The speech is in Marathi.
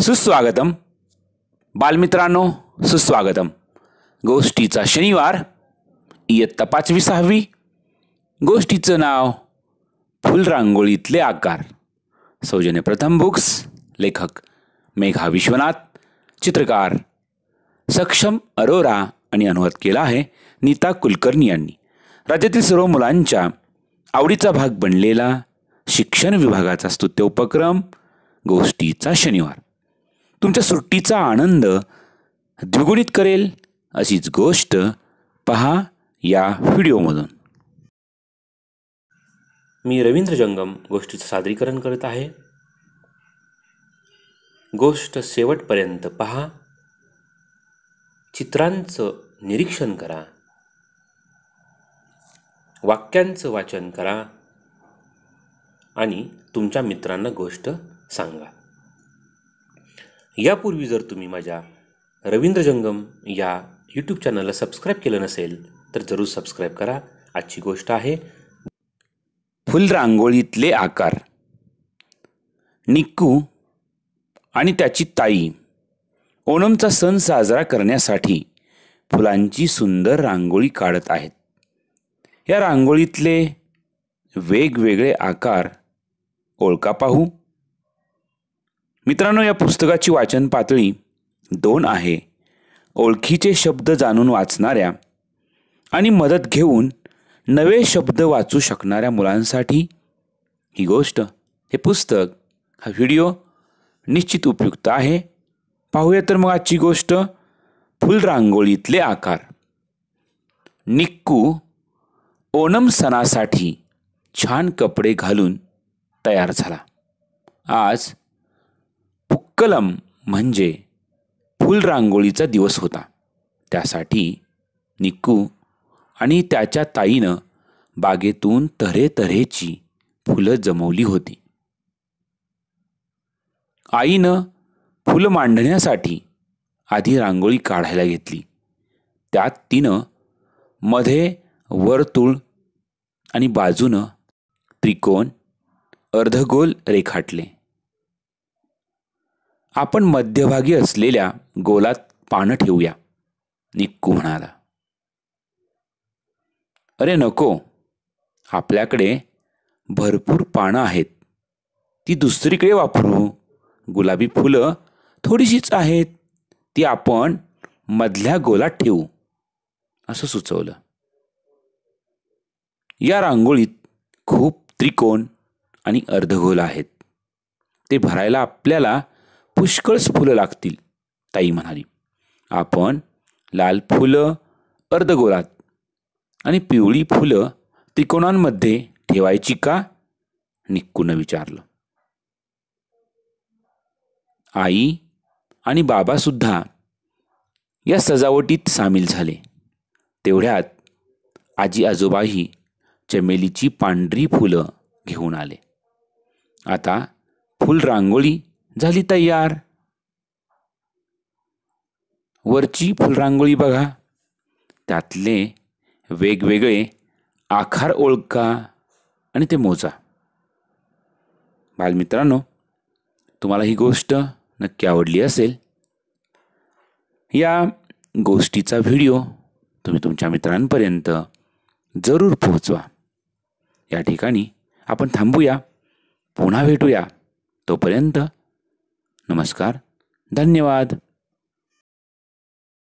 सुस्वागतम बालमित्रांनो सुस्वागतम गोष्टीचा शनिवार इयत्ता पाचवी सहावी गोष्टीचं नाव फुलरांगोळीतले आकार सौजन्य प्रथम बुक्स लेखक मेघा विश्वनाथ चित्रकार सक्षम अरोरा आणि अनुवाद केला आहे नीता कुलकर्णी यांनी राज्यातील सर्व मुलांच्या आवडीचा भाग बनलेला शिक्षण विभागाचा स्तुत्य उपक्रम गोष्टीचा शनिवार तुमच्या सुट्टीचा आनंद द्विगुणित करेल अशीच गोष्ट पहा या व्हिडिओमधून मी रवींद्र जंगम गोष्टीचं सादरीकरण करत आहे गोष्ट शेवटपर्यंत पहा चित्रांचं निरीक्षण करा वाक्यांचं वाचन करा आणि तुमच्या मित्रांना गोष्ट सांगा यापूर्वी जर तुम्ही माझ्या रवींद्र जंगम या यूट्यूब चॅनलला सबस्क्राईब केलं नसेल तर जरूर सबस्क्राईब करा आजची गोष्ट आहे फुलरांगोळीतले आकार निक्कू आणि त्याची ताई ओणमचा सण साजरा करण्यासाठी फुलांची सुंदर रांगोळी काढत आहेत या रांगोळीतले वेगवेगळे आकार ओळखा पाहू मित्रांनो या पुस्तकाची वाचन पातळी दोन आहे ओळखीचे शब्द जाणून वाचणाऱ्या आणि मदत घेऊन नवे शब्द वाचू शकणाऱ्या मुलांसाठी ही गोष्ट हे पुस्तक हा व्हिडिओ निश्चित उपयुक्त आहे पाहूया तर मग आजची गोष्ट फुलरांगोळीतले आकार निक्कू ओणम सणासाठी छान कपडे घालून तयार झाला आज कलम म्हणजे रांगोळीचा दिवस होता त्यासाठी निकू आणि त्याच्या ताईनं बागेतून तऱ्हे तऱ्हेची फुलं जमवली होती आईनं फुलं मांडण्यासाठी आधी रांगोळी काढायला घेतली त्यात तिनं मध्ये वर्तुळ आणि बाजूनं त्रिकोण अर्धगोल रेखाटले आपण मध्यभागी असलेल्या गोलात पानं ठेवूया निक्कू म्हणाला अरे नको आपल्याकडे भरपूर पानं आहेत ती दुसरीकडे वापरू गुलाबी फुलं थोडीशीच आहेत ती आपण मधल्या गोलात ठेवू असं सुचवलं या रांगोळीत खूप त्रिकोण आणि अर्धगोल आहेत ते भरायला आपल्याला पुष्कळच फुलं लागतील ताई म्हणाली आपण लाल फुलं अर्धगोलात आणि पिवळी फुलं त्रिकोणांमध्ये ठेवायची का निक्कून विचारलं आई आणि बाबा सुद्धा या सजावटीत सामील झाले तेवढ्यात आजी आजोबाही चमेलीची पांढरी फुलं घेऊन आले आता फुल रांगोळी झाली तयार वरची फुलरांगोळी बघा त्यातले वेगवेगळे आकार ओळखा आणि ते मोजा बालमित्रांनो तुम्हाला ही गोष्ट नक्की आवडली असेल या गोष्टीचा व्हिडिओ तुम्ही तुमच्या मित्रांपर्यंत जरूर पोहोचवा या ठिकाणी आपण थांबूया पुन्हा भेटूया तोपर्यंत नमस्कार धन्यवाद